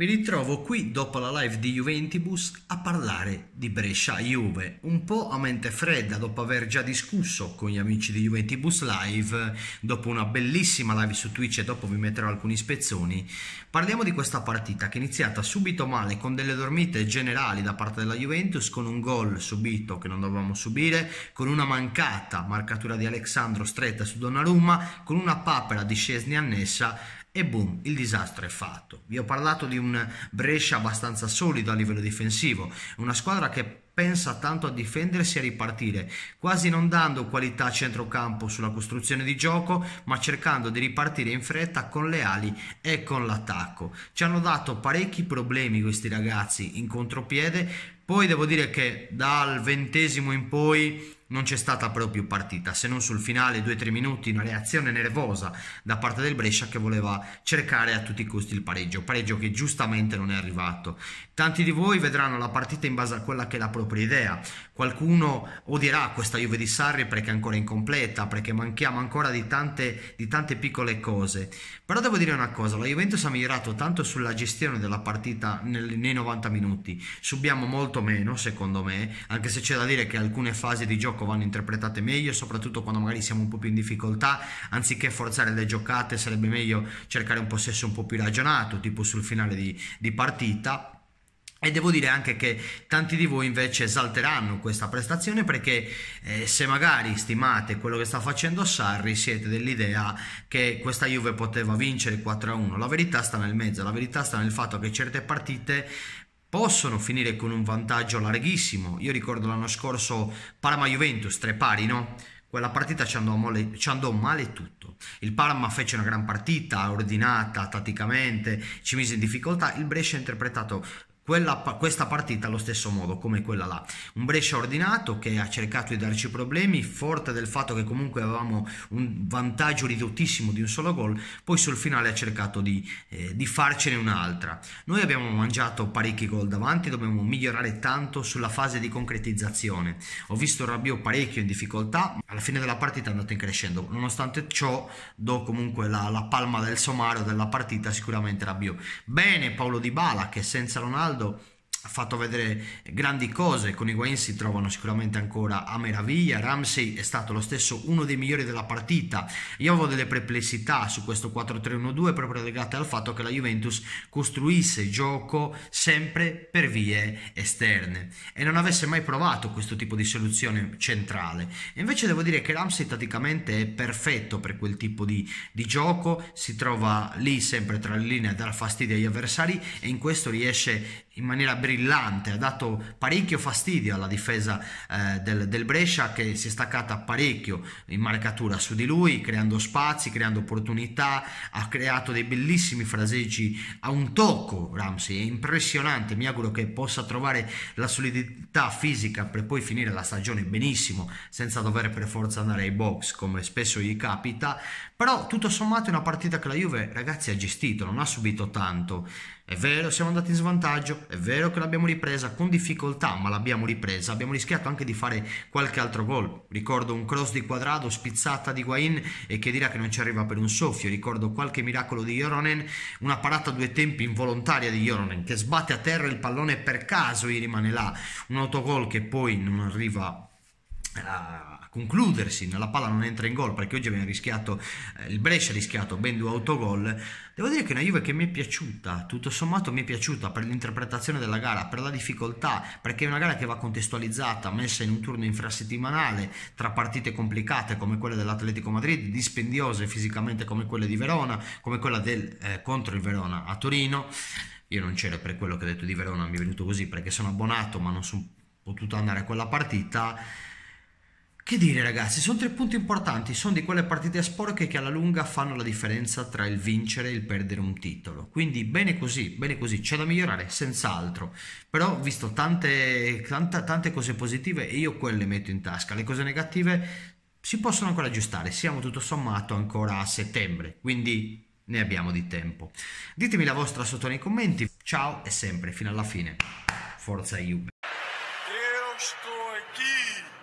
Mi ritrovo qui dopo la live di Juventus a parlare di Brescia Juve, un po' a mente fredda dopo aver già discusso con gli amici di Juventus Live, dopo una bellissima live su Twitch e dopo vi metterò alcuni spezzoni. Parliamo di questa partita che è iniziata subito male con delle dormite generali da parte della Juventus, con un gol subito che non dovevamo subire, con una mancata marcatura di Alessandro stretta su Donnarumma, con una papera di Scesni annessa e boom, il disastro è fatto. Vi ho parlato di un Brescia abbastanza solido a livello difensivo, una squadra che pensa tanto a difendersi e a ripartire, quasi non dando qualità a centrocampo sulla costruzione di gioco, ma cercando di ripartire in fretta con le ali e con l'attacco. Ci hanno dato parecchi problemi questi ragazzi in contropiede, poi devo dire che dal ventesimo in poi non c'è stata proprio partita, se non sul finale due o tre minuti una reazione nervosa da parte del Brescia che voleva cercare a tutti i costi il pareggio, pareggio che giustamente non è arrivato. Tanti di voi vedranno la partita in base a quella che è la propria idea, qualcuno odierà questa Juve di Sarri perché è ancora incompleta, perché manchiamo ancora di tante, di tante piccole cose, però devo dire una cosa, la Juventus ha migliorato tanto sulla gestione della partita nel, nei 90 minuti, subiamo molto molto meno, secondo me, anche se c'è da dire che alcune fasi di gioco vanno interpretate meglio, soprattutto quando magari siamo un po' più in difficoltà, anziché forzare le giocate sarebbe meglio cercare un possesso un po' più ragionato, tipo sul finale di, di partita. E devo dire anche che tanti di voi invece esalteranno questa prestazione perché eh, se magari stimate quello che sta facendo Sarri siete dell'idea che questa Juve poteva vincere 4-1. La verità sta nel mezzo, la verità sta nel fatto che certe partite possono finire con un vantaggio larghissimo. Io ricordo l'anno scorso Parma-Juventus, tre pari, no? Quella partita ci andò, male, ci andò, male, tutto. Il Parma fece una gran partita, ordinata tatticamente, ci mise in difficoltà. Il Brescia ha interpretato quella, questa partita allo stesso modo come quella là un Brescia ordinato che ha cercato di darci problemi forte del fatto che comunque avevamo un vantaggio ridottissimo di un solo gol poi sul finale ha cercato di, eh, di farcene un'altra noi abbiamo mangiato parecchi gol davanti dobbiamo migliorare tanto sulla fase di concretizzazione ho visto Rabio parecchio in difficoltà alla fine della partita è andato in crescendo nonostante ciò do comunque la, la palma del somaro della partita sicuramente Rabio bene Paolo Di Bala che senza Ronaldo Ronaldo ha fatto vedere grandi cose, con i Higuain si trovano sicuramente ancora a meraviglia, Ramsey è stato lo stesso uno dei migliori della partita, io avevo delle perplessità su questo 4-3-1-2 proprio legate al fatto che la Juventus costruisse gioco sempre per vie esterne e non avesse mai provato questo tipo di soluzione centrale, e invece devo dire che Ramsey tatticamente è perfetto per quel tipo di, di gioco, si trova lì sempre tra le linee a dar fastidio agli avversari e in questo riesce in maniera brillante, ha dato parecchio fastidio alla difesa eh, del, del, Brescia che si è staccata parecchio in marcatura su di lui, creando spazi, creando opportunità, ha creato dei bellissimi fraseggi a un tocco Ramsey, è impressionante, mi auguro che possa trovare la solidità fisica per poi finire la stagione benissimo, senza dover per forza andare ai box come spesso gli capita, però tutto sommato è una partita che la Juve ragazzi ha gestito, non ha subito tanto. È vero, siamo andati in svantaggio, è vero che l'abbiamo ripresa con difficoltà, ma l'abbiamo ripresa. Abbiamo rischiato anche di fare qualche altro gol. Ricordo un cross di quadrato, spizzata di Guain e che dirà che non ci arriva per un soffio. Ricordo qualche miracolo di Joronen, una parata a due tempi involontaria di Joronen che sbatte a terra il pallone per caso e rimane là. Un autogol che poi non arriva a concludersi, la palla non entra in gol perché oggi abbiamo rischiato, eh, il Brescia ha rischiato ben due autogol, devo dire che è una Juve che mi è piaciuta, tutto sommato mi è piaciuta per l'interpretazione della gara, per la difficoltà, perché è una gara che va contestualizzata, messa in un turno infrasettimanale, tra partite complicate come quelle dell'Atletico Madrid, dispendiose fisicamente come quelle di Verona, come quella del, eh, contro il Verona a Torino. Io non c'ero per quello che ho detto di Verona, mi è venuto così perché sono abbonato ma non sono potuto andare a quella partita che dire ragazzi, sono tre punti importanti, sono di quelle partite sporche che alla lunga fanno la differenza tra il vincere e il perdere un titolo. Quindi bene così, bene così, c'è da migliorare, senz'altro. Però ho visto tante, tante, tante cose positive e io quelle metto in tasca. Le cose negative si possono ancora aggiustare, siamo tutto sommato ancora a settembre, quindi ne abbiamo di tempo. Ditemi la vostra sotto nei commenti, ciao e sempre fino alla fine, forza Juve. Io sto qui.